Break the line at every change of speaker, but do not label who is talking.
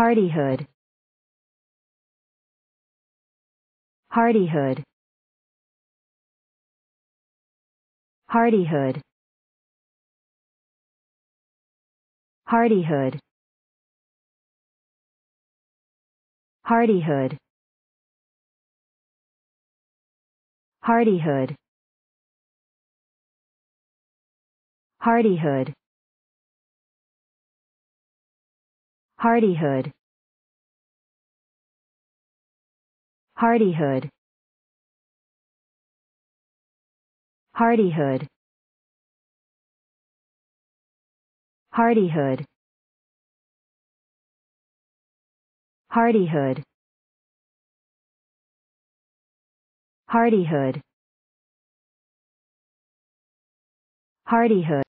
hardihood hardihood hardihood hardihood hardihood hardihood hardihood hardihood hardihood hardihood hardihood hardihood hardihood hardihood